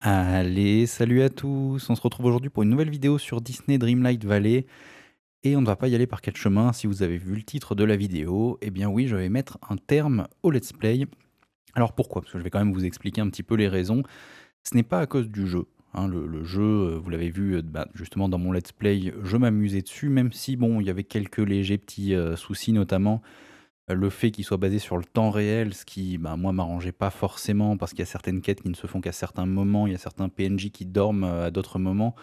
Allez, salut à tous On se retrouve aujourd'hui pour une nouvelle vidéo sur Disney Dreamlight Valley. Et on ne va pas y aller par quatre chemins. Si vous avez vu le titre de la vidéo, eh bien oui, je vais mettre un terme au let's play. Alors pourquoi Parce que je vais quand même vous expliquer un petit peu les raisons. Ce n'est pas à cause du jeu. Hein. le, jeu, euh, vous l'avez vu euh, bah, justement dans mon let's play, je m'amusais dessus, même si bon, il y avait quelques légers petits euh, soucis, notamment le fait qu'il soit basé sur le temps réel, ce qui, bah, moi, m'arrangeait pas forcément, parce qu'il y a certaines quêtes qui ne se font qu'à certains moments, il y a certains PNJ qui dorment euh, à d'autres moments.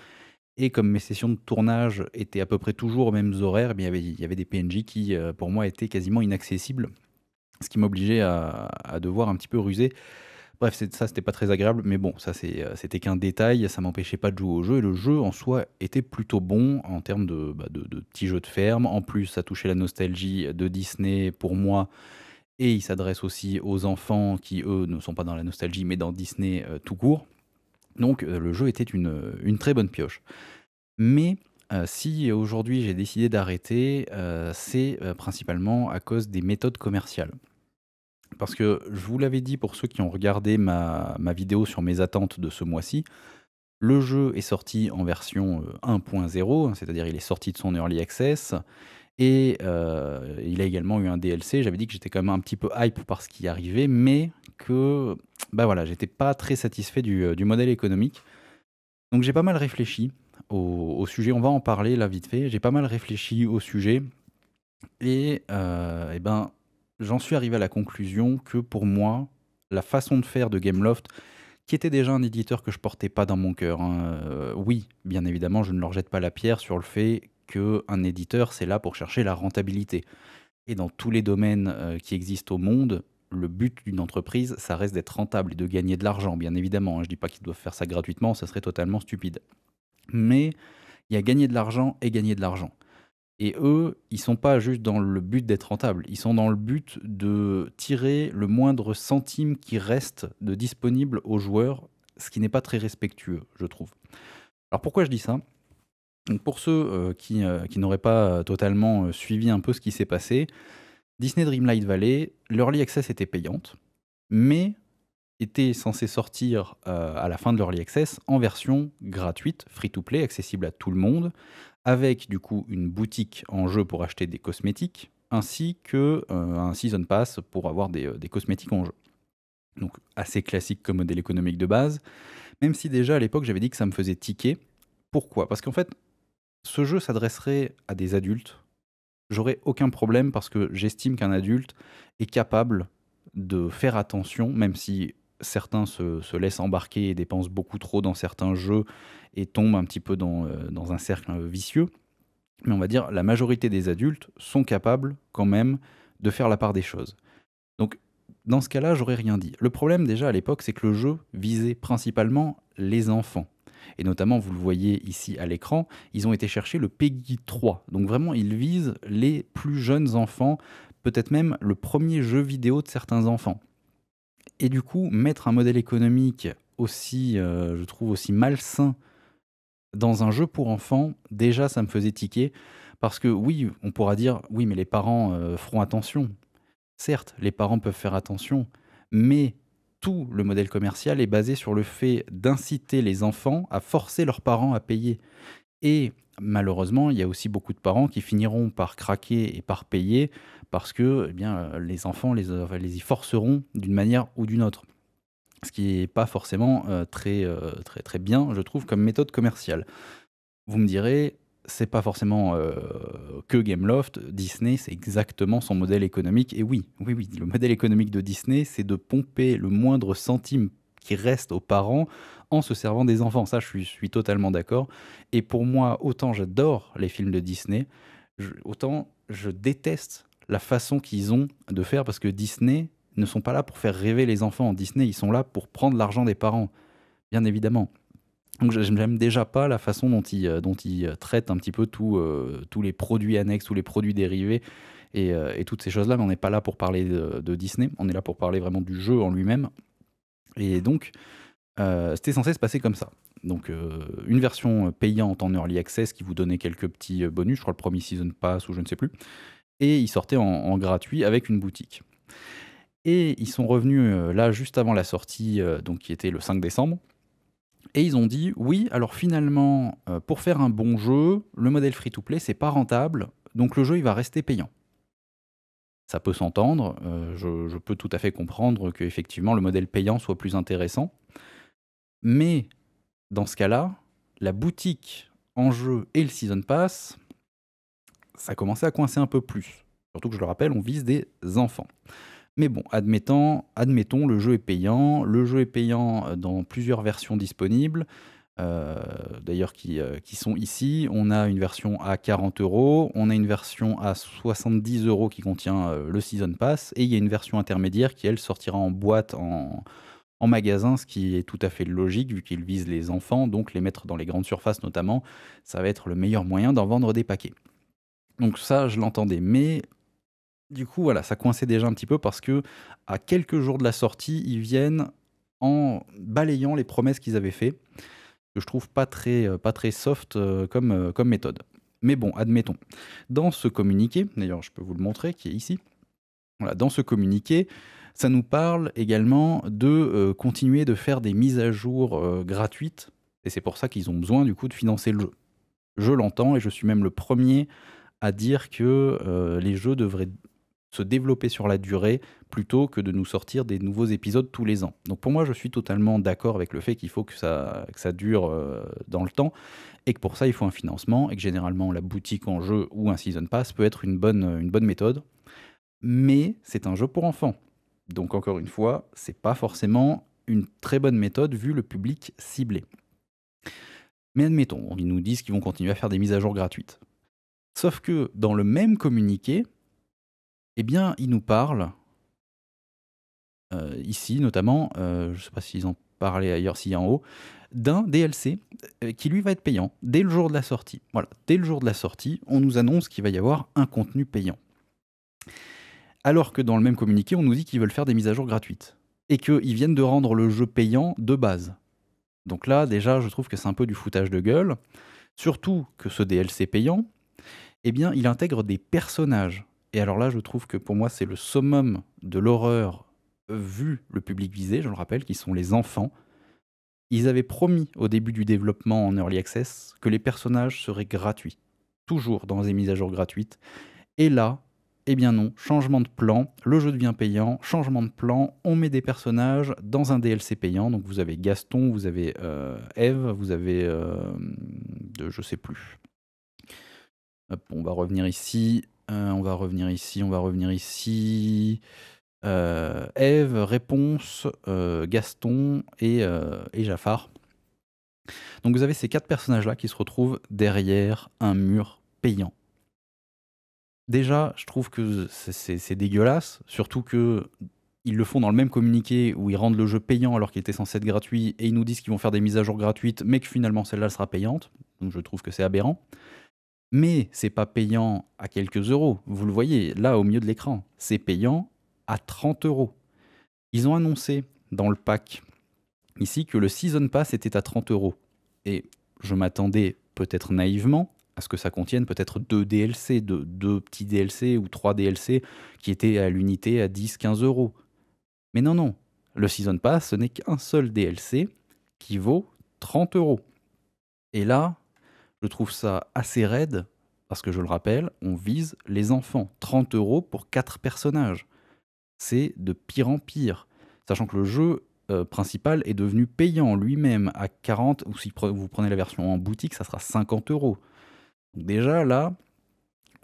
Et comme mes sessions de tournage étaient à peu près toujours aux mêmes horaires, eh il y, avait, il y avait des PNJ qui, euh, pour moi, étaient quasiment inaccessibles, ce qui m'obligeait à, à, devoir un petit peu ruser Bref, ça, c'était pas très agréable, mais bon, ça, euh, c'était qu'un détail, ça m'empêchait pas de jouer au jeu, et le jeu en soi était plutôt bon en termes bah, de, petits jeux de ferme. En plus, ça touchait la nostalgie de Disney pour moi. Et il s'adresse aussi aux enfants qui, eux, ne sont pas dans la nostalgie, mais dans Disney euh, tout court. Donc euh, le jeu était une, très bonne pioche. Mais si aujourd'hui j'ai décidé d'arrêter, c'est principalement à cause des méthodes commerciales. Parce que je vous l'avais dit pour ceux qui ont regardé ma, vidéo sur mes attentes de ce mois-ci, le jeu est sorti en version 1.0, euh, hein, c'est-à-dire il est sorti de son early access. Et euh, il a également eu un DLC. J'avais dit que j'étais quand même un petit peu hype par ce qui arrivait, mais que bah voilà, j'étais pas très satisfait du, euh, modèle économique. Donc j'ai pas mal réfléchi au, sujet. On va en parler là vite fait. J'ai pas mal réfléchi au sujet. Et, et eh ben j'en suis arrivé à la conclusion que pour moi, la façon de faire de Gameloft, qui était déjà un éditeur que je portais pas dans mon cœur, hein, euh, oui, bien évidemment, je ne leur jette pas la pierre sur le fait qu'un éditeur, c'est là pour chercher la rentabilité. Et dans tous les domaines euh, qui existent au monde, le but d'une entreprise, ça reste d'être rentable et de gagner de l'argent, bien évidemment. Hein. je ne dis pas qu'ils doivent faire ça gratuitement, ça serait totalement stupide. Mais il y a gagner de l'argent et gagner de l'argent. Et eux, ils sont pas juste dans le but d'être rentables, ils sont dans le but de tirer le moindre centime qui reste de disponible aux joueurs, ce qui n'est pas très respectueux, je trouve. Alors pourquoi je dis ça Pour ceux euh, euh, qui, n'auraient pas totalement euh, suivi un peu ce qui s'est passé, Disney Dreamlight Valley, l'Early Access était payante, mais était censé sortir à la fin de l'Early Access en version gratuite, free-to-play, accessible à tout le monde, avec du coup une boutique en jeu pour acheter des cosmétiques, ainsi que euh, un season pass pour avoir des, euh, des, cosmétiques en jeu. Donc assez classique comme modèle économique de base, même si déjà à l'époque j'avais dit que ça me faisait tiquer. Pourquoi Parce qu'en fait, ce jeu s'adresserait à des adultes. J'aurais aucun problème parce que j'estime qu'un adulte est capable de faire attention, même si certains se, laissent embarquer et dépensent beaucoup trop dans certains jeux et tombent un petit peu euh, dans, un cercle vicieux. Mais on va dire, la majorité des adultes sont capables quand même de faire la part des choses. Donc dans ce cas-là, j'aurais rien dit. Le problème déjà à l'époque, c'est que le jeu visait principalement les enfants. Et notamment, vous le voyez ici à l'écran, ils ont été chercher le PEGI 3. Donc vraiment, ils visent les plus jeunes enfants, peut-être même le premier jeu vidéo de certains enfants. Et du coup, mettre un modèle économique aussi, euh, je trouve, aussi malsain dans un jeu pour enfants, déjà, ça me faisait tiquer. Parce que oui, on pourra dire, oui, mais les parents euh, feront attention. Certes, les parents peuvent faire attention, mais tout le modèle commercial est basé sur le fait d'inciter les enfants à forcer leurs parents à payer. Et malheureusement, il y a aussi beaucoup de parents qui finiront par craquer et par payer parce que eh bien, les enfants les, y forceront d'une manière ou d'une autre. Ce qui n'est pas forcément euh, très, euh, très, très bien, je trouve, comme méthode commerciale. Vous me direz, c'est pas forcément euh, que Gameloft, Disney, c'est exactement son modèle économique. Et oui, oui, oui, le modèle économique de Disney, c'est de pomper le moindre centime qui reste aux parents en se servant des enfants. Ça, je suis, totalement d'accord. Et pour moi, autant j'adore les films de Disney, autant je déteste la façon qu'ils ont de faire parce que Disney ne sont pas là pour faire rêver les enfants. Disney, ils sont là pour prendre l'argent des parents, bien évidemment. Donc j'aime déjà pas la façon dont ils, euh, dont ils euh, traitent un petit peu tout, euh, tous les produits annexes, tous les produits dérivés et, toutes ces choses-là. Mais on n'est pas là pour parler de, de Disney, on est là pour parler vraiment du jeu en lui-même. Et donc, euh, c'était censé se passer comme ça. Donc, euh, une version euh, payante en early access qui vous donnait quelques petits bonus, je crois le premier season pass ou je ne sais plus. Et il sortait en, en gratuit avec une boutique. Et ils sont revenus là juste avant la sortie, donc qui était le 5 décembre. Et ils ont dit oui, alors finalement, pour faire un bon jeu, le modèle free-to-play, c'est pas rentable, donc le jeu il va rester payant ça peut s'entendre. Euh, je, peux tout à fait comprendre qu'effectivement, le modèle payant soit plus intéressant. Mais dans ce cas-là, la boutique en jeu et le Season Pass, ça commençait à coincer un peu plus. Surtout que je le rappelle, on vise des enfants. Mais bon, admettons, le jeu est payant, le jeu est payant euh, dans plusieurs versions disponibles, euh, d'ailleurs euh, qui, sont ici. On a une version à 40 euros, on a une version à 70 euros qui contient euh, le Season Pass, et il y a une version intermédiaire qui, elle, sortira en boîte en, magasin, ce qui est tout à fait logique vu qu'ils visent les enfants, donc les mettre dans les grandes surfaces notamment, ça va être le meilleur moyen d'en vendre des paquets. Donc ça, je l'entendais, mais du coup, voilà, ça coinçait déjà un petit peu parce que à quelques jours de la sortie, ils viennent en balayant les promesses qu'ils avaient faites que je trouve pas très, euh, pas très soft euh, comme, euh, comme méthode. Mais bon, admettons. Dans ce communiqué, d'ailleurs je peux vous le montrer, qui est ici, voilà, dans ce communiqué, ça nous parle également de continuer de faire des mises à jour gratuites, et c'est pour ça qu'ils ont besoin du coup de financer le jeu. Je l'entends et je suis même le premier à dire que les jeux devraient se développer sur la durée plutôt que de nous sortir des nouveaux épisodes tous les ans. Donc pour moi, je suis totalement d'accord avec le fait qu'il faut que ça, dure euh, dans le temps et que pour ça, il faut un financement et que généralement, la boutique en jeu ou un season pass peut être une bonne, une bonne méthode. Mais c'est un jeu pour enfants. Donc encore une fois, c'est pas forcément une très bonne méthode vu le public ciblé. Mais admettons, ils nous disent qu'ils vont continuer à faire des mises à jour gratuites. Sauf que dans le même communiqué, eh bien, il nous parle, euh, ici notamment, euh, je ne sais pas s'ils en parlaient ailleurs, s'il y a en haut, d'un DLC euh, qui lui va être payant dès le jour de la sortie. Voilà, dès le jour de la sortie, on nous annonce qu'il va y avoir un contenu payant. Alors que dans le même communiqué, on nous dit qu'ils veulent faire des mises à jour gratuites. Et qu'ils viennent de rendre le jeu payant de base. Donc là, déjà, je trouve que c'est un peu du foutage de gueule. Surtout que ce DLC payant, eh bien, il intègre des personnages et alors là, je trouve que pour moi, c'est le summum de l'horreur vu le public visé, je le rappelle, qui sont les enfants. Ils avaient promis au début du développement en Early Access que les personnages seraient gratuits, toujours dans des mises à jour gratuites. Et là, eh bien non, changement de plan, le jeu devient payant, changement de plan, on met des personnages dans un DLC payant. Donc vous avez Gaston, vous avez euh, Eve, vous avez. je euh, ne je sais plus. on va revenir ici. Euh, on va revenir ici, on va revenir ici. Euh, Ève, Réponse, euh, Gaston et, euh, et, Jafar. Donc vous avez ces quatre personnages-là qui se retrouvent derrière un mur payant. Déjà, je trouve que c'est dégueulasse, surtout que ils le font dans le même communiqué où ils rendent le jeu payant alors qu'il était censé être gratuit et ils nous disent qu'ils vont faire des mises à jour gratuites mais que finalement celle-là sera payante. Donc je trouve que c'est aberrant. Mais c'est pas payant à quelques euros. Vous le voyez là au milieu de l'écran. C'est payant à 30 euros. Ils ont annoncé dans le pack ici que le Season Pass était à 30 euros. Et je m'attendais peut-être naïvement à ce que ça contienne peut-être deux DLC, deux, deux, petits DLC ou trois DLC qui étaient à l'unité à 10-15 euros. Mais non, non. Le Season Pass, ce n'est qu'un seul DLC qui vaut 30 euros. Et là, trouve ça assez raide, parce que je le rappelle, on vise les enfants. 30 euros pour 4 personnages. C'est de pire en pire. Sachant que le jeu euh, principal est devenu payant lui-même à 40, ou si vous prenez la version en boutique, ça sera 50 euros. déjà là,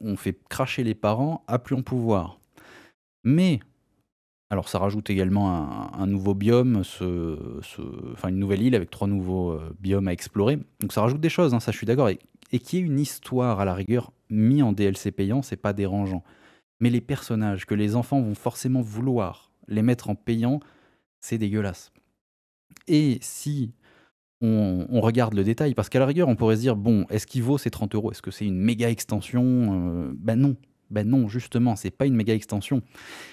on fait cracher les parents à plus en pouvoir. Mais alors ça rajoute également un, nouveau biome, une nouvelle île avec trois nouveaux euh, biomes à explorer. Donc ça rajoute des choses, hein, ça je suis d'accord. Et, qui est une histoire à la rigueur mis en DLC payant, c'est pas dérangeant. Mais les personnages que les enfants vont forcément vouloir les mettre en payant, c'est dégueulasse. Et si on, regarde le détail, parce qu'à la rigueur, on pourrait se dire, bon, est-ce qu'il vaut ces 30 euros Est-ce que c'est une méga extension euh, Ben non, ben non, justement, c'est pas une méga extension.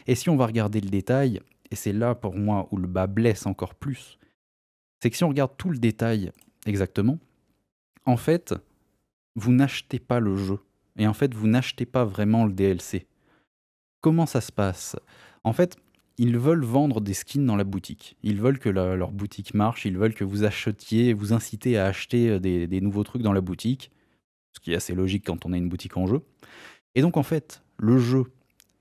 Et si on va regarder le détail, et c'est là pour moi où le bas blesse encore plus, c'est que si on regarde tout le détail exactement, en fait, vous n'achetez pas le jeu. Et en fait, vous n'achetez pas vraiment le DLC. Comment ça se passe En fait, ils veulent vendre des skins dans la boutique. Ils veulent que leur boutique marche, ils veulent que vous achetiez, vous incitez à acheter euh, des nouveaux trucs dans la boutique, ce qui est assez logique quand on a une boutique en jeu. Et donc en fait, le jeu,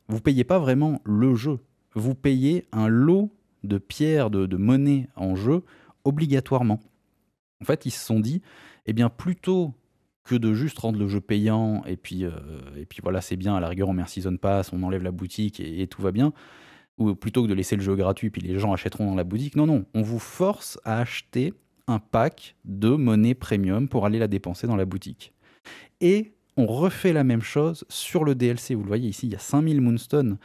vous payez pas vraiment le jeu, vous payez un lot de pierres, de, monnaie en jeu obligatoirement. En fait, ils se sont dit, eh bien plutôt que de juste rendre le jeu payant et puis, euh, et puis voilà, c'est bien, à la rigueur on merci Zone pass, on enlève la boutique et, et tout va bien, ou plutôt que de laisser le jeu gratuit puis les gens achèteront dans la boutique. Non, non, on vous force à acheter un pack de monnaie premium pour aller la dépenser dans la boutique. Et on refait la même chose sur le DLC. Vous le voyez ici, il y a 5000 Moonstone.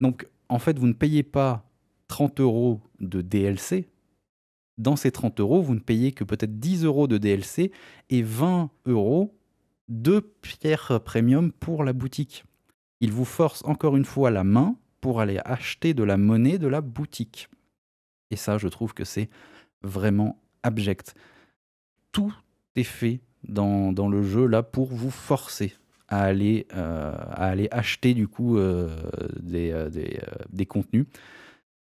Donc, en fait, vous ne payez pas 30 euros de DLC. Dans ces 30 euros, vous ne payez que peut-être 10 euros de DLC et 20 euros de pierres premium pour la boutique. Il vous force encore une fois la main pour aller acheter de la monnaie de la boutique. Et ça, je trouve que c'est vraiment abject. Tout est fait dans, le jeu là pour vous forcer à aller, euh, à aller acheter du coup euh, des, euh, des, des, contenus.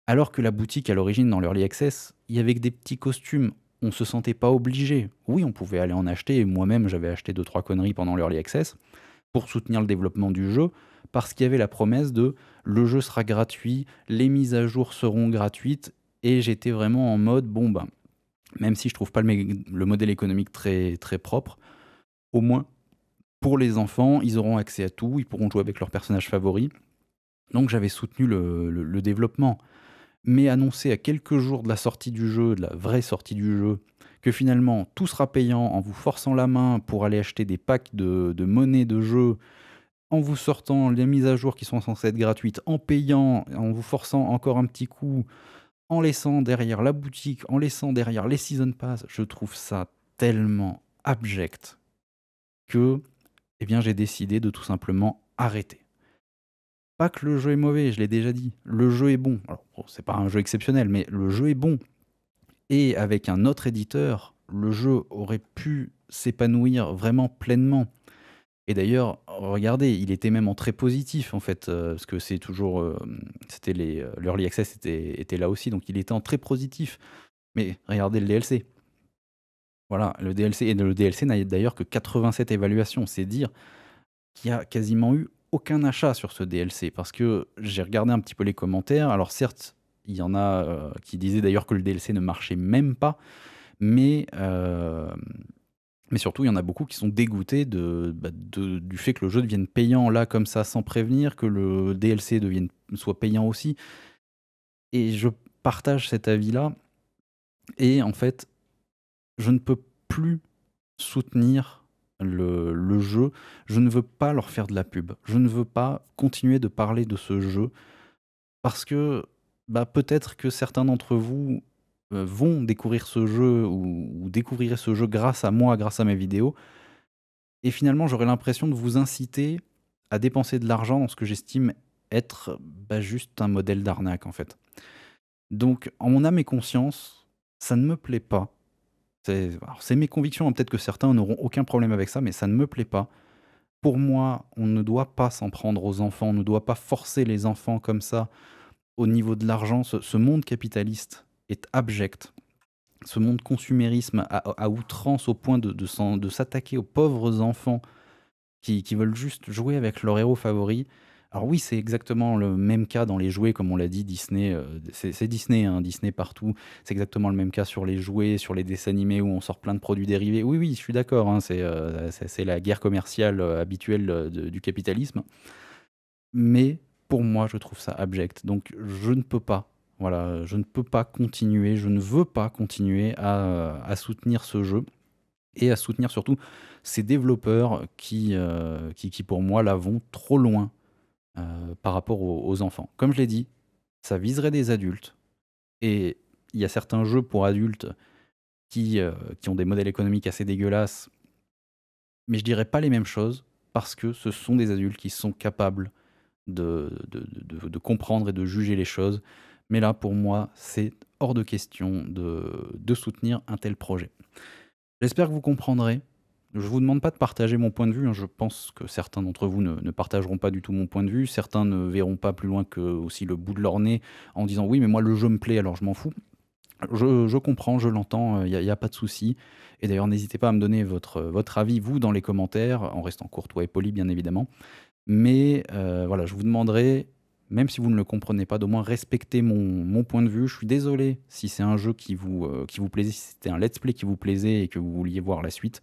Alors que la boutique à l'origine dans l'early access, il y avait que des petits costumes, on se sentait pas obligé. Oui, on pouvait aller en acheter, et moi-même j'avais acheté deux trois conneries pendant l'early access pour soutenir le développement du jeu, parce qu'il y avait la promesse de le jeu sera gratuit, les mises à jour seront gratuites, et j'étais vraiment en mode bon ben même si je trouve pas le, modèle économique très, très propre, au moins pour les enfants, ils auront accès à tout, ils pourront jouer avec leurs personnages favoris. Donc j'avais soutenu le, développement. Mais annoncer à quelques jours de la sortie du jeu, de la vraie sortie du jeu, que finalement tout sera payant en vous forçant la main pour aller acheter des packs de, de monnaie de jeu, en vous sortant les mises à jour qui sont censées être gratuites, en payant, en vous forçant encore un petit coup, en laissant derrière la boutique, en laissant derrière les season pass, je trouve ça tellement abject que eh bien j'ai décidé de tout simplement arrêter. Pas que le jeu est mauvais, je l'ai déjà dit, le jeu est bon. Alors c'est pas un jeu exceptionnel, mais le jeu est bon. Et avec un autre éditeur, le jeu aurait pu s'épanouir vraiment pleinement. Et d'ailleurs, regardez, il était même en très positif, en fait, euh, parce que c'est toujours. Euh, c'était les, euh, l'early access était, là aussi, donc il était en très positif. Mais regardez le DLC. Voilà, le DLC. Et le DLC n'a d'ailleurs que 87 évaluations. C'est dire qu'il n'y a quasiment eu aucun achat sur ce DLC, parce que j'ai regardé un petit peu les commentaires. Alors, certes, il y en a qui disaient d'ailleurs que le DLC ne marchait même pas, mais mais surtout, il y en a beaucoup qui sont dégoûtés bah, de, du fait que le jeu devienne payant là comme ça sans prévenir, que le DLC devienne, soit payant aussi. Et je partage cet avis-là. Et en fait, je ne peux plus soutenir le, le, jeu. Je ne veux pas leur faire de la pub. Je ne veux pas continuer de parler de ce jeu. Parce que bah, peut-être que certains d'entre vous euh, vont découvrir ce jeu ou, découvriraient ce jeu grâce à moi, grâce à mes vidéos. Et finalement, j'aurais l'impression de vous inciter à dépenser de l'argent dans ce que j'estime être bah, juste un modèle d'arnaque, en fait. Donc, en mon âme et conscience, ça ne me plaît pas. C'est mes convictions, hein, peut-être que certains n'auront aucun problème avec ça, mais ça ne me plaît pas. Pour moi, on ne doit pas s'en prendre aux enfants, on ne doit pas forcer les enfants comme ça au niveau de l'argent. ce monde capitaliste est abject. Ce monde consumérisme à, outrance au point de, de, de s'attaquer aux pauvres enfants qui, qui, veulent juste jouer avec leur héros favori. Alors oui, c'est exactement le même cas dans les jouets, comme on l'a dit, Disney, euh, c'est Disney, hein, Disney partout, c'est exactement le même cas sur les jouets, sur les dessins animés où on sort plein de produits dérivés. Oui, oui, je suis d'accord, hein, c'est euh, la guerre commerciale euh, habituelle du capitalisme. Mais pour moi, je trouve ça abject, donc je ne peux pas voilà, je ne peux pas continuer, je ne veux pas continuer à, soutenir ce jeu et à soutenir surtout ces développeurs qui, euh, qui, pour moi, la vont trop loin euh, par rapport aux, enfants. Comme je l'ai dit, ça viserait des adultes. Et il y a certains jeux pour adultes qui, euh, qui ont des modèles économiques assez dégueulasses, mais je dirais pas les mêmes choses parce que ce sont des adultes qui sont capables de, de comprendre et de juger les choses mais là, pour moi, c'est hors de question de, soutenir un tel projet. J'espère que vous comprendrez. Je ne vous demande pas de partager mon point de vue. Hein. Je pense que certains d'entre vous ne, partageront pas du tout mon point de vue. Certains ne verront pas plus loin que aussi le bout de leur nez en disant oui, mais moi le jeu me plaît, alors je m'en fous. Je, comprends, je l'entends, il euh, n'y a, pas de souci. Et d'ailleurs, n'hésitez pas à me donner votre, avis, vous, dans les commentaires, en restant courtois et poli, bien évidemment. Mais euh, voilà, je vous demanderai même si vous ne le comprenez pas, d'au moins respecter mon, point de vue. Je suis désolé si c'est un jeu qui vous, euh, qui vous plaisait, si c'était un let's play qui vous plaisait et que vous vouliez voir la suite,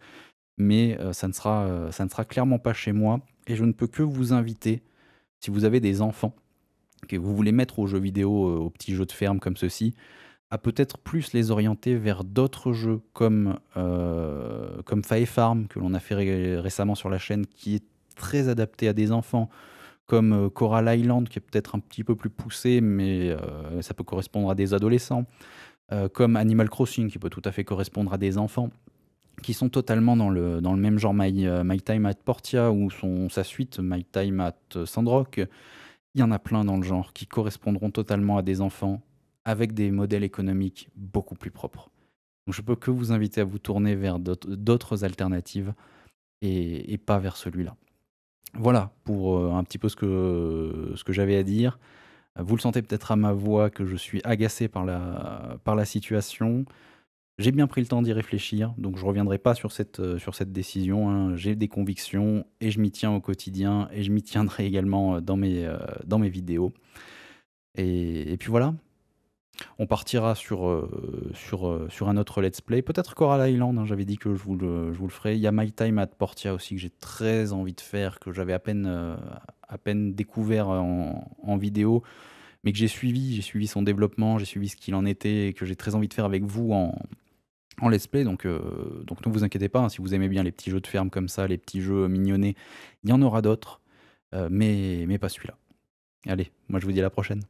mais euh, ça, ne sera, euh, ça ne sera clairement pas chez moi, et je ne peux que vous inviter, si vous avez des enfants, que vous voulez mettre aux jeux vidéo, aux petits jeux de ferme comme ceci, à peut-être plus les orienter vers d'autres jeux comme, comme Farm, que l'on a fait récemment sur la chaîne, qui est très adapté à des enfants, comme euh, Coral Island, qui est peut-être un petit peu plus poussé, mais euh, ça peut correspondre à des adolescents, euh, comme Animal Crossing, qui peut tout à fait correspondre à des enfants, qui sont totalement dans le, dans le même genre My, My Time at Portia ou son, sa suite My Time at Sandrock. Il y en a plein dans le genre qui correspondront totalement à des enfants avec des modèles économiques beaucoup plus propres. Donc je peux que vous inviter à vous tourner vers d'autres alternatives et pas vers celui-là. Voilà pour euh, un petit peu ce que, ce que j'avais à dire. Vous le sentez peut-être à ma voix que je suis agacé par la, par la situation. J'ai bien pris le temps d'y réfléchir, donc je ne reviendrai pas sur cette, euh, sur cette décision. Hein. J'ai des convictions et je m'y tiens au quotidien et je m'y tiendrai également euh, dans mes, dans mes vidéos. et puis voilà, on partira sur, euh, sur, euh, sur un autre let's play. Peut-être Coral Island, hein, j'avais dit que je vous, le, je vous le ferai. Il y a My Time at Portia aussi que j'ai très envie de faire, que j'avais à peine, euh, à peine découvert en, vidéo, mais que j'ai suivi. J'ai suivi son développement, j'ai suivi ce qu'il en était et que j'ai très envie de faire avec vous en, en let's play. Donc, donc ne vous inquiétez pas, hein, si vous aimez bien les petits jeux de ferme comme ça, les petits jeux mignonnés, il y en aura d'autres, mais, mais pas celui-là. Allez, moi je vous dis à la prochaine.